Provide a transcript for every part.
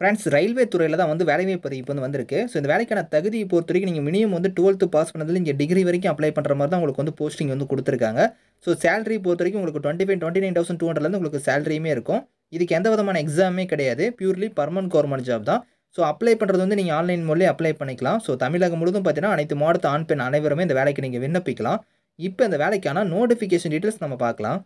friends railway துறையில் தான் வந்து வேலைவாய்ப்பு இப்போ வந்து வந்திருக்கு ஸோ இந்த வேலைக்கான தகுதியை பொறுத்த வரைக்கும் நீங்கள் மினிமம் வந்து டுவெல்த்து பாஸ் பண்ணதில் இங்கே டிகிரி வரைக்கும் அப்ளை பண்ணுற மாதிரி தான் உங்களுக்கு வந்து போஸ்டிங் வந்து கொடுத்துருக்காங்க ஸோ சேலரி பொறுத்த வரைக்கும் உங்களுக்கு twenty five twenty nine thousand two ஹண்ட்ரட்லேருந்து உங்களுக்கு சேலரியுமே இருக்கும் இதுக்கு எந்த விதமான எக்ஸாமே கிடையாது பியூர்லி பர்மனன்ட் கவர்மெண்ட் ஜாப் தான் ஸோ அப்ளை பண்ணுறது வந்து நீங்கள் ஆன்லைன் மூலியே அப்ளை பண்ணிக்கலாம் ஸோ தமிழகம் முழுவதும் பார்த்தீங்கன்னா அனைத்து மாவட்ட ஆண் பெண் அனைவருமே இந்த வேலைக்கு நீங்கள் விண்ணப்பிக்கலாம் இப்போ இந்த வேலைக்கான நோட்டிஃபிகேஷன் டீட்டெயில்ஸ் நம்ம பார்க்கலாம்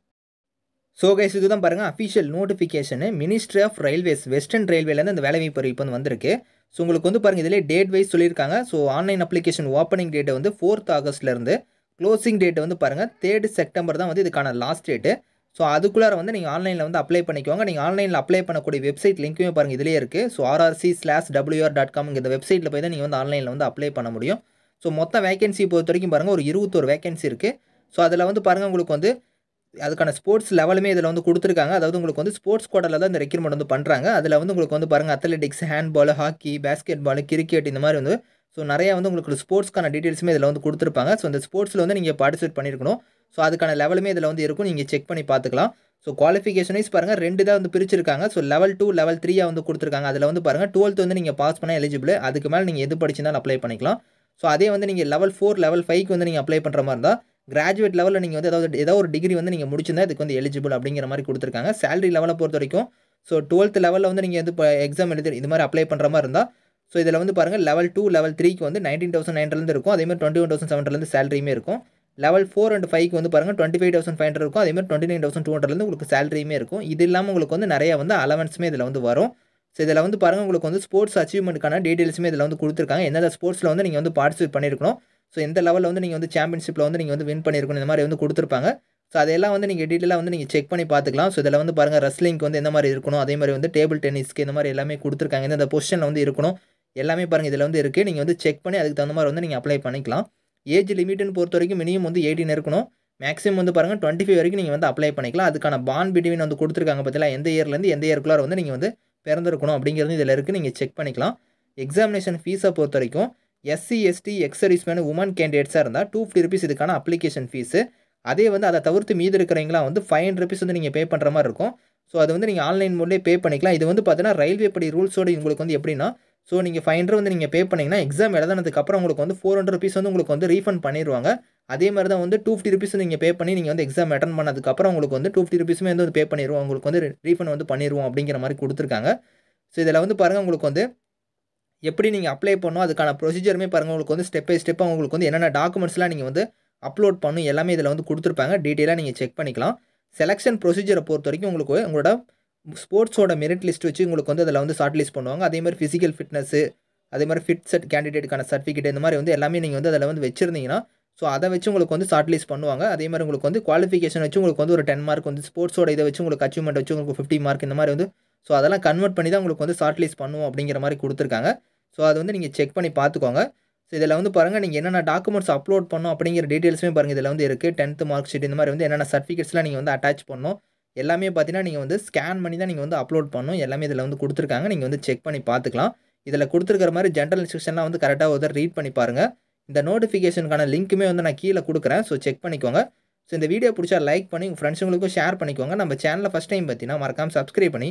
ஸோ கைஸ் இதுதான் பாருங்கள் official notification ministry of railways western ரயில்வேலேருந்து அந்த வேலைவாய்ப்பு இப்போ வந்து வந்திருக்கு ஸோ உங்களுக்கு வந்து பாருங்கள் இதிலே டேட் வைஸ் சொல்லியிருக்காங்க ஸோ ஆன்லைன் அப்ளிகேஷன் ஓப்பனிங் டேட்டை வந்து ஃபோர்த் ஆகஸ்ட்லேருந்து க்ளோசிங் டேட்டை வந்து பாருங்கள் தேர்டு செப்டம்பர் தான் வந்து இதுக்கான லாஸ்ட் டேட்டு ஸோ அதுக்குள்ளார வந்து நீங்கள் ஆன்லைனில் வந்து அப்ளை பண்ணிக்கோங்க நீங்கள் ஆன்லைனில் அப்ளை பண்ணக்கூடிய வெப்சைட் லிங்க்குமே பாருங்கள் இதிலே இருக்குது so RRC slash WR dot com இந்த வெப்சைட்டில் போய் தான் நீங்கள் வந்து ஆன்லைனில் வந்து அப்ளை பண்ண முடியும் ஸோ மொத்த வேகன்சி பொறுத்த வரைக்கும் பாருங்கள் ஒரு இருபத்தோரு வேகன்சி இருக்குது ஸோ அதில் வந்து பாருங்கள் உங்களுக்கு வந்து அதுக்கான ஸ்போர்ட்ஸ் லெவலுமே இதில் வந்து கொடுத்துருக்காங்க அதாவது உங்களுக்கு வந்து ஸ்போர்ட்ஸ் கோட்டில் தான் இந்த ரெக்யூர்மெண்ட் வந்து பண்ணுறாங்க அதில் வந்து உங்களுக்கு வந்து பாருங்கள் athletics handball hockey basketball cricket இந்த மாதிரி வந்து ஸோ நிறையா வந்து உங்களுக்கு ஸ்போர்ட்ஸ்க்கான டீட்டெயில்ஸுமே இதில் வந்து கொடுத்துருப்பாங்க ஸோ அந்த ஸ்போர்ட்ஸில் வந்து நீங்கள் பார்ட்டிசிபேட் பண்ணியிருக்கணும் ஸோ அதுக்கான லெவலுமே இதில் வந்து இருக்கும் நீங்கள் செக் பண்ணி பார்த்துக்கலாம் ஸோ குவாலிஃபிகேஷன் வைஸ் பாருங்கள் ரெண்டு தான் வந்து பிரிச்சிருக்காங்க ஸோ லெவல் டூ லெவல் த்ரீயாக வந்து கொடுத்துருக்காங்க அதில் வந்து பாருங்கள் டுவெல்த் வந்து நீங்கள் பாஸ் பண்ணால் எலிஜிபிள் அதுக்கு மேலே நீங்கள் எது படிச்சிருந்தாலும் அப்ளை பண்ணிக்கலாம் ஸோ அதே வந்து நீங்கள் லெவல் ஃபோர் லெவல் ஃபைவ்க்கு வந்து நீங்கள் அப்ளை பண்ணுற மாதிரி இருந்தால் கிராஜுவேட் லெவலில் நீங்கள் வந்து ஏதாவது ஏதாவது ஒரு டிகிரி வந்து நீங்கள் முடிச்சிருந்தால் இதுக்கு வந்து எலிஜிபிள் அப்படிங்கிற மாதிரி கொடுத்துருக்காங்க சேலரி லெவலை பொறுத்த வரைக்கும் ஸோ டுவெல்த் லெவலில் வந்து நீங்கள் வந்து இப்போ எக்ஸாம் எழுதி இது மாதிரி அப்ளை பண்ணுற மாதிரி இருந்தால் ஸோ இதில் வந்து பாருங்கள் லெவல் டூ லெவல் த்ரீக்கு வந்து நைன்டீன் தௌசண்ட் நைன்லேருந்து இருக்கும் அதேமாதிரி டுவெண்ட்டி ஒன் தௌசண்ட் செவன்ட்லேருந்து சேலரியுமே இருக்கும் லெவல் ஃபோர் அண்ட் ஃபைவ்க்கு வந்து பாருங்கள் twenty five thousand five hundred இருக்கும் அதேமாதிரி டுவெண்ட்டி நைன் தௌசண்ட் டூ ஹண்ட்ரட்லேருந்து உங்களுக்கு சேலரியுமே இருக்கும் இது இல்லாமல் உங்களுக்கு வந்து நிறையா வந்து அலவன்ஸுமே இதில் வந்து வரும் ஸோ இதில் வந்து பாருங்கள் உங்களுக்கு வந்து ஸ்போர்ட்ஸ் அச்சீவ்மெண்ட்டுக்கான டீட்டெயில்ஸுமே இதில் வந்து கொடுத்துருக்காங்க எந்தெந்த ஸ்போர்ட்ஸில் வந்து நீங்கள் வந்து பார்ட்டிசிபேட் பண்ணியிருக்கணும் ஸோ எந்த லெவலில் வந்து நீங்கள் வந்து சாம்பியன்ஷிப்பில் வந்து நீங்கள் வந்து வின் பண்ணியிருக்கணும் இந்த மாதிரி வந்து கொடுத்துருப்பாங்க ஸோ அதெல்லாம் வந்து நீங்கள் டீட்டெயிலாக வந்து நீங்கள் செக் பண்ணி பார்த்துக்கலாம் ஸோ இதில் வந்து பாருங்கள் ரஸ்லிங்க்கு வந்து எந்த மாதிரி இருக்கணும் அதே மாதிரி வந்து டேபிள் டென்னிஸ்க்கு இந்த மாதிரி எல்லாமே கொடுத்துருக்காங்க எந்தெந்த பொசிஷனில் வந்து இருக்கணும் எல்லாமே பாருங்கள் இதில் வந்து இருக்குது நீங்கள் வந்து செக் பண்ணி அதுக்கு தகுந்த மாதிரி வந்து நீங்கள் அப்ளை பண்ணிக்கலாம் ஏஜ் லிமிட்டுன்னு பொறுத்த வரைக்கும் மினிமம் வந்து எயிட்டின் இருக்கணும் மேக்ஸிமம் வந்து பாருங்கள் டுவெண்ட்டி ஃபைவ் வரைக்கும் நீங்கள் வந்து அப்ளை பண்ணிக்கலாம் அதுக்கான பான் பிட்வீன் வந்து கொடுத்துருக்காங்க பார்த்தீங்களா எந்த இயர்லேருந்து எந்த இயர்க்குள்ளார் வந்து நீங்கள் வந்து பிறந்திருக்கணும் அப்படிங்கிறது இதில் இருக்குது நீங்கள் செக் பண்ணிக்கலாம் எக்ஸாமினேஷன் ஃபீஸை பொறுத்த வரைக்கும் எஸ்சி எஸ்டி எக்ஸர்விஸ்மேன் உமன் கேண்டிடேட்ஸாக இருந்தால் டூ ஃபிஃப்டி ருபீஸ் இதுக்கான அப்ளிகேஷன் ஃபீஸு அதே வந்து அதை தவிர்த்து மீது இருக்கிறவங்களாம் வந்து ஃபைவ் ஹண்ட்ரட் ருபீஸ் வந்து நீங்கள் பே பண்ணுற மாதிரி இருக்கும் ஸோ அது வந்து நீங்கள் ஆன்லைன் மூலே பே பண்ணிக்கலாம் இது வந்து பார்த்தீங்கன்னா ரயில்வே படி ரூல்ஸோடு உங்களுக்கு வந்து எப்படின்னா ஸோ நீங்கள் ஃபைவ் ஹண்ட்ரட் வந்து நீங்கள் பே பண்ணிங்கன்னா எக்ஸாம் எழுதுனதுக்கப்புறம் உங்களுக்கு வந்து ஃபோர் ஹண்ட்ரட் ருபீஸ் வந்து உங்களுக்கு வந்து ரீஃபண்ட் பண்ணிடுவாங்க அதே மாதிரி தான் வந்து டூ ஃபிஃப்டி ருபீஸ் நீங்கள் பே பண்ணி நீங்கள் வந்து எக்ஸாம் அட்டன் பண்ணதுக்கப்புறம் உங்களுக்கு வந்து டூ ஃபிஃப்டி ருபீஸுமே வந்து பே பண்ணிடுவோம் உங்களுக்கு வந்து ரீஃபண்ட் வந்து பண்ணிடுவோம் அப்படிங்கிற மாதிரி கொடுத்துருக்காங்க ஸோ இதில் வந்து பாருங்கள் உங்களுக்கு வந்து எப்படி நீங்கள் அப்ளை பண்ணணும் அதுக்கான ப்ரொசீஜருமே பாருங்கள் உங்களுக்கு வந்து ஸ்டெப் பை ஸ்டெப்பாக உங்களுக்கு வந்து என்னென்ன டாக்குமெண்ட்ஸ்லாம் நீங்கள் வந்து அப்லோட் பண்ணும் எல்லாமே இதில் வந்து கொடுத்துருப்பாங்க டீட்டெயிலாக நீங்கள் செக் பண்ணிக்கலாம் செலெக்ஷன் ப்ரொசீஜரை பொறுத்த வரைக்கும் உங்களுக்கு உங்களோட ஸ்போர்ட்ஸோட மெரிட் லிஸ்ட் வச்சு உங்களுக்கு வந்து அதில் வந்து ஷார்ட் லிஸ்ட் பண்ணுவாங்க அதே மாதிரி ஃபிசிக்கல் ஃபிட்னஸ்ஸு அதே மாதிரி ஃபிட் செட் கேண்டிடேட்டுக்கான சர்டிஃபிகேட் இந்த மாதிரி வந்து எல்லாமே நீங்கள் வந்து அதில் வந்து வச்சுருந்தீங்கன்னா ஸோ அதை வச்சு உங்களுக்கு வந்து ஷார்ட் லிஸ்ட் பண்ணுவாங்க அதே மாதிரி உங்களுக்கு வந்து குவாலிஃபிகேஷன் வச்சு உங்களுக்கு வந்து ஒரு டென் மார்க் வந்து ஸ்போர்ட்ஸோட இதை வச்சு உங்களுக்கு அச்சீவ்மெண்ட் வச்சு உங்களுக்கு ஃபிஃப்டி மார்க் இந்த மாதிரி வந்து ஸோ அதெல்லாம் கன்வெர்ட் பண்ணி தான் உங்களுக்கு வந்து ஷார்ட் லிஸ்ட் பண்ணுவோம் அப்படிங்கிற மாதிரி கொடுத்துருக்காங்க ஸோ அதை வந்து நீங்கள் செக் பண்ணி பார்த்துக்கோங்க ஸோ இதில் வந்து பாருங்கள் நீங்கள் என்னென்ன டாக்குமெண்ட்ஸ் அப்லோட் பண்ணணும் அப்படிங்கிற டீட்டெயில்ஸுமே பாருங்கள் இதில் வந்து இருக்குது டென்த்து மார்க் ஷீட் இந்த மாதிரி வந்து என்னென்ன சர்டிஃபிகேட்ஸ்லாம் நீங்கள் வந்து அட்டாச் பண்ணணும் எல்லாமே பார்த்தீங்கன்னா நீங்கள் வந்து ஸ்கேன் பண்ணி தான் நீங்கள் வந்து அப்லோட் பண்ணணும் எல்லாமே இதில் வந்து கொடுத்துருக்காங்க நீங்கள் வந்து செக் பண்ணி பார்த்துக்கலாம் இதில் கொடுத்துருக்கிற மாதிரி ஜென்ரல் இன்ஸ்ட்ரக்ஷன்லாம் வந்து கரெக்டாக ஒரு ரீட் பண்ணி பாருங்கள் இந்த நோட்டிஃபிகேஷனுக்கான லிங்க்குமே வந்து நான் கீழே கொடுக்குறேன் ஸோ செக் பண்ணிக்கோங்க ஸோ இந்த வீடியோ பிடிச்சா லைக் பண்ணி உங்கள் ஃப்ரெண்ட்ஸுங்களுக்கும் ஷேர் பண்ணிக்கோங்க நம்ம சேனலில் ஃபஸ்ட் டைம் பார்த்தீங்கன்னா மறக்காமல் சப்ஸ்கிரைப் பண்ணி